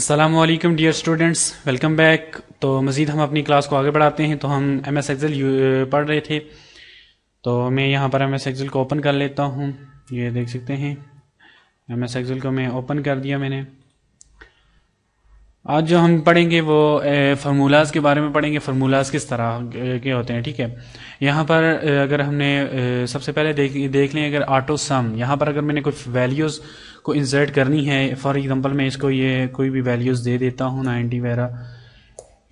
Aslam dear students welcome back तो मज़ीद हम अपनी क्लास को आगे बढ़ाते हैं तो हम एम एस एक्जल पढ़ रहे थे तो मैं यहाँ पर एम एस एक्जल को ओपन कर लेता हूँ ये देख सकते हैं एम एस एक्जल को मैं ओपन कर दिया मैंने आज जो हम पढ़ेंगे वो फार्मूलाज के बारे में पढ़ेंगे फार्मूलाज किस तरह के होते हैं ठीक है यहाँ पर अगर हमने सबसे पहले देख देख लें अगर ऑटो सम यहाँ पर अगर मैंने कुछ वैल्यूज़ को इंसर्ट करनी है फॉर एग्जांपल मैं इसको ये कोई भी वैल्यूज़ दे देता हूँ नाइन्टी वगैरह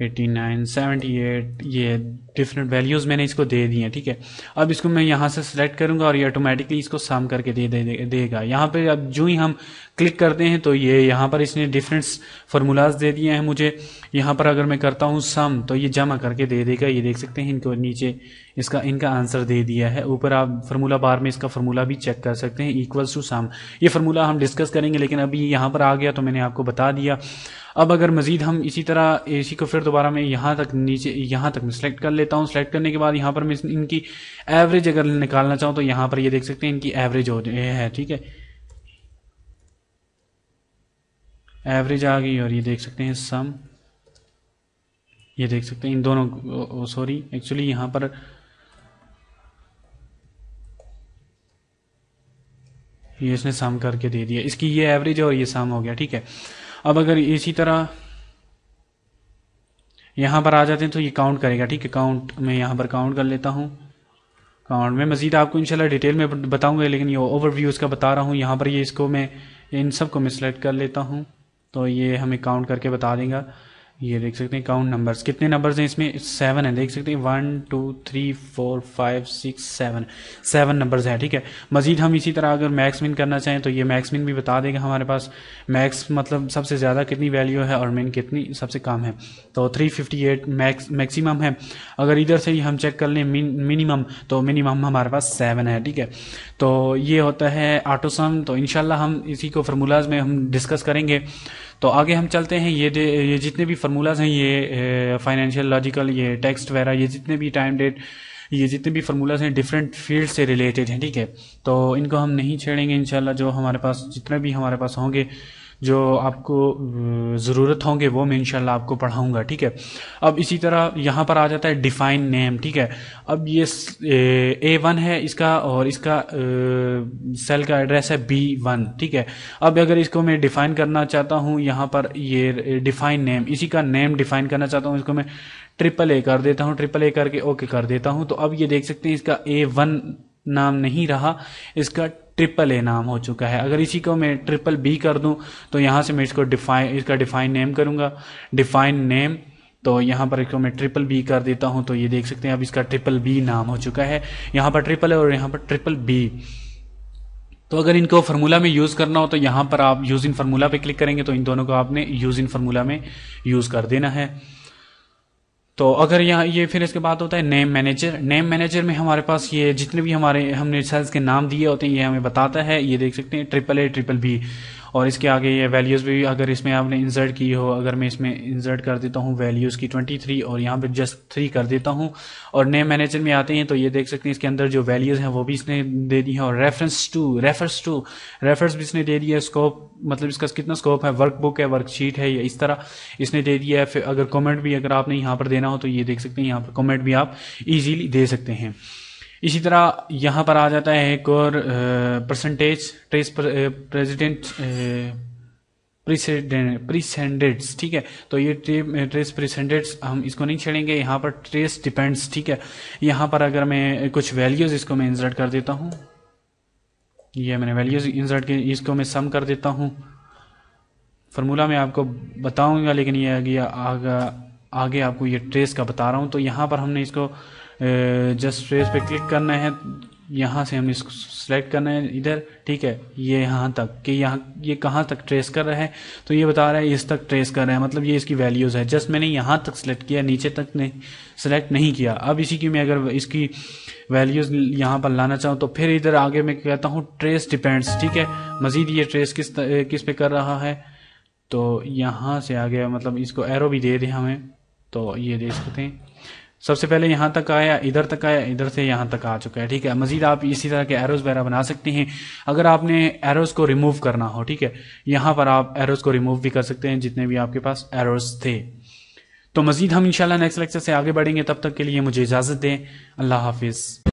एटी नाइन सेवेंटी एट ये डिफरेंट वैल्यूज़ मैंने इसको दे दी हैं ठीक है अब इसको मैं यहाँ से सेलेक्ट करूँगा और ये ऑटोमेटिकली इसको सम करके दे, दे, दे देगा यहाँ पे अब जो ही हम क्लिक करते हैं तो ये यहाँ पर इसने डिफरेंट फार्मूलाज दे दिए हैं मुझे यहाँ पर अगर मैं करता हूँ सम तो ये जमा करके दे देगा ये देख सकते हैं इनको नीचे इसका इनका आंसर दे दिया है ऊपर आप फार्मूला बार में इसका फार्मूला भी चेक कर सकते हैं इक्वल्स टू सम ये फार्मूला हम डिस्कस करेंगे लेकिन अभी यहाँ पर आ गया तो मैंने आपको बता दिया अब अगर मज़ीद हम इसी तरह इसी को फिर दोबारा मैं यहाँ तक नीचे यहाँ तक मैं सिलेक्ट कर लेता हूँ सेलेक्ट करने के बाद यहाँ पर मैं इनकी एवरेज अगर निकालना चाहूँ तो यहाँ पर ये देख सकते हैं इनकी एवरेज हो है ठीक है एवरेज आ गई और ये देख सकते हैं सम ये देख सकते हैं इन दोनों सॉरी एक्चुअली यहाँ पर ये इसने सम करके दे दिया इसकी ये एवरेज है और ये सम हो गया ठीक है अब अगर इसी तरह यहाँ पर आ जाते हैं तो ये काउंट करेगा ठीक है काउंट मैं यहाँ पर काउंट कर लेता हूँ काउंट में मज़ीद आपको इंशाल्लाह डिटेल में बताऊँगा लेकिन ये ओवरव्यू इसका बता रहा हूँ यहाँ पर ये इसको मैं इन सब को मैं कर लेता हूँ तो ये हमें काउंट करके बता देगा ये देख सकते हैं काउंट नंबर्स कितने नंबर्स हैं इसमें सेवन है देख सकते हैं one two three four five six seven seven numbers हैं ठीक है मजीद हम इसी तरह अगर मैक्स मिन करना चाहें तो ये मैक्स मिन भी बता देगा हमारे पास मैक्स मतलब सबसे ज़्यादा कितनी वैल्यू है और मिन कितनी सबसे कम है तो three fifty eight max maximum है अगर इधर से ही हम चेक कर लें मिनिमम तो मिनिमम हमारे पास सेवन है ठीक है तो ये होता है आटोसम तो इन हम इसी को फार्मूलाज में हम डिस्कस करेंगे तो आगे हम चलते हैं ये ये जितने भी फार्मूलाज हैं ये फाइनेंशियल लॉजिकल ये टेक्स्ट वगैरह ये जितने भी टाइम डेट ये जितने भी फार्मूलाज हैं डिफरेंट फील्ड से रिलेटेड हैं ठीक है तो इनको हम नहीं छेड़ेंगे इंशाल्लाह जो हमारे पास जितने भी हमारे पास होंगे जो आपको ज़रूरत होंगे वो मैं इनशाला आपको पढ़ाऊँगा ठीक है अब इसी तरह यहाँ पर आ जाता है डिफाइन नेम ठीक है अब ये ए वन है इसका और इसका सेल का एड्रेस है बी वन ठीक है अब अगर इसको मैं डिफ़ाइन करना चाहता हूँ यहाँ पर ये डिफ़ाइन नेम इसी का नेम डिफ़ाइन करना चाहता हूँ इसको मैं ट्रिपल ए कर देता हूँ ट्रिपल ए करके ओके कर देता हूँ तो अब ये देख सकते हैं इसका ए वन नाम नहीं रहा इसका ट्रिपल ए नाम हो चुका है अगर इसी को मैं ट्रिपल बी कर दूं तो यहां से मैं इसको डिफाइन इसका डिफाइन नेम करूंगा डिफाइन नेम तो यहां पर इसको मैं ट्रिपल बी कर देता हूं तो ये देख सकते हैं अब इसका ट्रिपल बी नाम हो चुका है यहाँ पर ट्रिपल है और यहाँ पर ट्रिपल बी तो अगर इनको फार्मूला में यूज़ करना हो तो यहाँ पर आप यूज़ इन फार्मूला पे क्लिक करेंगे तो इन दोनों को आपने यूज़ इन फार्मूला में यूज़ कर देना है तो अगर यहाँ ये फिर इसके बाद होता है नेम मैनेजर नेम मैनेजर में हमारे पास ये जितने भी हमारे हमने सेल्स के नाम दिए होते हैं ये हमें बताता है ये देख सकते हैं ट्रिपल ए ट्रिपल बी और इसके आगे ये वैल्यूज़ भी अगर इसमें आपने इंसर्ट की हो अगर मैं इसमें इंसर्ट कर देता हूँ वैल्यूज़ की 23 और यहाँ पे जस्ट थ्री कर देता हूँ और नए मैनेजर में आते हैं तो ये देख सकते हैं इसके अंदर जो वैल्यूज़ हैं वो भी इसने दे दी हैं और reference to refers to refers भी इसने दे दिया स्कोप मतलब इसका कितना स्कोप है वर्क बुक है वर्कशीट है या इस तरह इसने दे दिया है फिर अगर कॉमेंट भी अगर आपने यहाँ पर देना हो तो ये देख सकते हैं यहाँ पर कॉमेंट भी आप ईजीली दे सकते हैं इसी तरह यहाँ पर आ जाता है एक और परसेंटेज ट्रेस प्रेसिडेंट प्रीसेंडेड्स ठीक है तो ये ट्रेस प्रीसेंडेड्स हम इसको नहीं छेड़ेंगे यहाँ पर ट्रेस डिपेंड्स ठीक है यहाँ पर अगर मैं कुछ वैल्यूज़ इसको मैं इंसर्ट कर देता हूँ ये मैंने वैल्यूज़ इंसर्ट की इसको मैं सम कर देता हूँ फार्मूला मैं आपको बताऊँगा लेकिन ये आगे आगे आपको ये ट्रेस का बता रहा हूँ तो यहाँ पर हमने इसको जस्ट ट्रेस पे क्लिक करना है यहाँ से हमें इसको सेलेक्ट करना है इधर ठीक है ये यहाँ तक कि यहाँ ये कहाँ तक ट्रेस कर रहा है तो ये बता रहा है इस तक ट्रेस कर रहा है मतलब ये इसकी वैल्यूज़ है जस्ट मैंने यहाँ तक सेलेक्ट किया नीचे तक ने सेलेक्ट नहीं किया अब इसी की मैं अगर इसकी वैल्यूज़ यहाँ पर लाना चाहूँ तो फिर इधर आगे मैं कहता हूँ ट्रेस डिपेंड्स ठीक है मज़ीद ये ट्रेस किस किस पे कर रहा है तो यहाँ से आगे मतलब इसको एरो भी दे दें हमें तो ये देख सकते हैं सबसे पहले यहाँ तक आया इधर तक आया इधर से यहाँ तक आ चुका है ठीक है मजीद आप इसी तरह के एरोज वगैरह बना सकते हैं अगर आपने एरोज को रिमूव करना हो ठीक है यहाँ पर आप एरोज को रिमूव भी कर सकते हैं जितने भी आपके पास एरोज थे तो मजीद हम इंशाल्लाह नेक्स्ट लेक्चर से आगे बढ़ेंगे तब तक के लिए मुझे इजाज़त दें अल्लाह हाफिज़